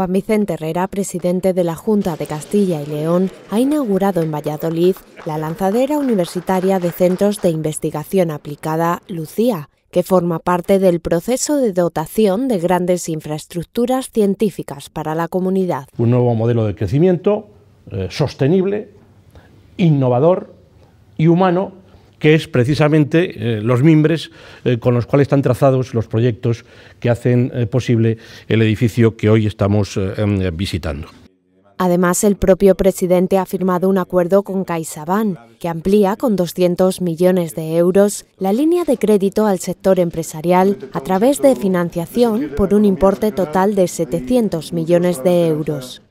Juan Vicente Herrera, presidente de la Junta de Castilla y León, ha inaugurado en Valladolid la lanzadera universitaria de centros de investigación aplicada Lucía, que forma parte del proceso de dotación de grandes infraestructuras científicas para la comunidad. Un nuevo modelo de crecimiento eh, sostenible, innovador y humano que es precisamente eh, los mimbres eh, con los cuales están trazados los proyectos que hacen eh, posible el edificio que hoy estamos em, visitando. Además, el propio presidente ha firmado un acuerdo con CaixaBank, que amplía con 200 millones de euros la línea de crédito al sector empresarial a través de financiación por un importe total de 700 millones de euros.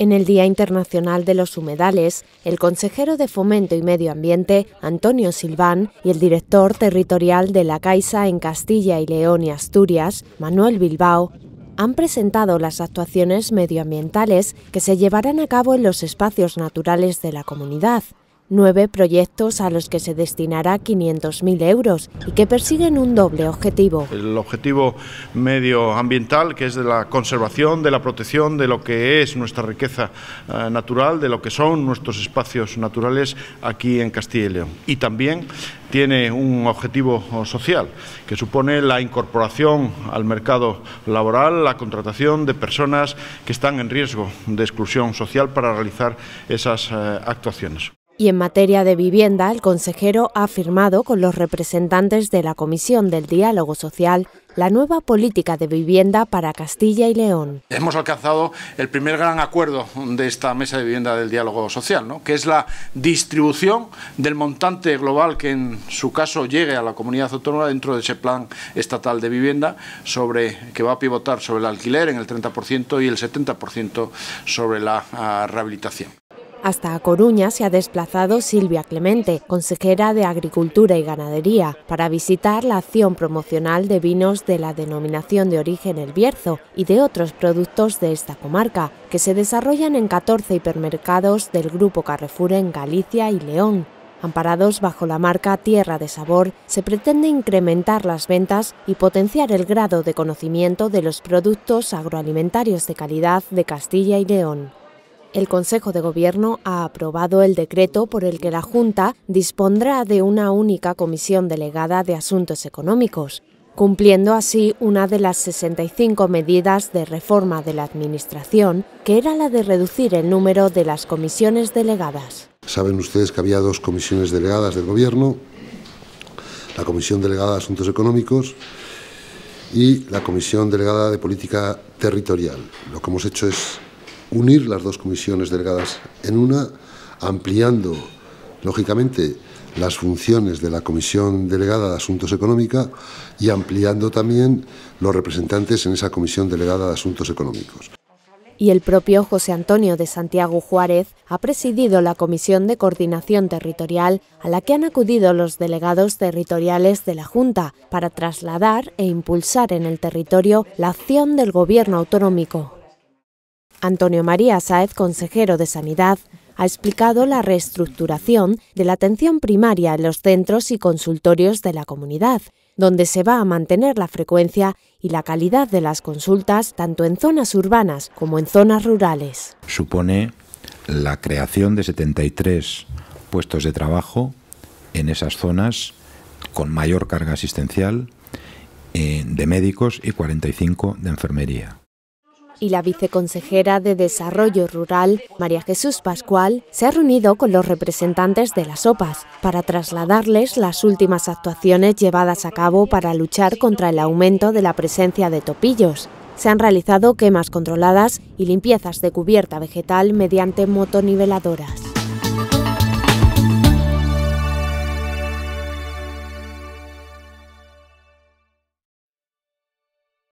En el Día Internacional de los Humedales, el consejero de Fomento y Medio Ambiente, Antonio Silván, y el director territorial de la Caixa en Castilla y León y Asturias, Manuel Bilbao, han presentado las actuaciones medioambientales que se llevarán a cabo en los espacios naturales de la comunidad nueve proyectos a los que se destinará 500.000 euros y que persiguen un doble objetivo. El objetivo medioambiental, que es de la conservación, de la protección de lo que es nuestra riqueza eh, natural, de lo que son nuestros espacios naturales aquí en Castilla y León. Y también tiene un objetivo social, que supone la incorporación al mercado laboral, la contratación de personas que están en riesgo de exclusión social para realizar esas eh, actuaciones. Y en materia de vivienda, el consejero ha firmado con los representantes de la Comisión del Diálogo Social la nueva política de vivienda para Castilla y León. Hemos alcanzado el primer gran acuerdo de esta mesa de vivienda del diálogo social, que es la distribución del montante global que en su caso llegue a la comunidad autónoma dentro de ese plan estatal de vivienda sobre, que va a pivotar sobre el alquiler en el 30% y el 70% sobre la ah, rehabilitación. Hasta A Coruña se ha desplazado Silvia Clemente, consejera de Agricultura y Ganadería, para visitar la acción promocional de vinos de la denominación de origen El Bierzo y de otros productos de esta comarca, que se desarrollan en 14 hipermercados del Grupo Carrefour en Galicia y León, Amparados bajo la marca Tierra de Sabor, se pretende incrementar las ventas y potenciar el grado de conocimiento de los productos agroalimentarios de calidad de Castilla y León. El Consejo de Gobierno ha aprobado el decreto por el que la Junta dispondrá de una única comisión delegada de asuntos económicos, cumpliendo así una de las 65 medidas de reforma de la Administración, que era la de reducir el número de las comisiones delegadas. Saben ustedes que había dos comisiones delegadas del Gobierno, la Comisión Delegada de Asuntos Económicos y la Comisión Delegada de Política Territorial. Lo que hemos hecho es unir las dos comisiones delegadas en una, ampliando, lógicamente, las funciones de la Comisión Delegada de Asuntos Económicos y ampliando también los representantes en esa Comisión Delegada de Asuntos Económicos. Y el propio José Antonio de Santiago Juárez ha presidido la Comisión de Coordinación Territorial a la que han acudido los delegados territoriales de la Junta para trasladar e impulsar en el territorio la acción del Gobierno autonómico. Antonio María Sáez, consejero de Sanidad, ha explicado la reestructuración de la atención primaria en los centros y consultorios de la comunidad, donde se va a mantener la frecuencia y la calidad de las consultas tanto en zonas urbanas como en zonas rurales. Supone la creación de 73 puestos de trabajo en esas zonas con mayor carga asistencial eh, de médicos y 45 de enfermería y la viceconsejera de Desarrollo Rural, María Jesús Pascual, se ha reunido con los representantes de las OPAs para trasladarles las últimas actuaciones llevadas a cabo para luchar contra el aumento de la presencia de topillos. Se han realizado quemas controladas y limpiezas de cubierta vegetal mediante motoniveladoras.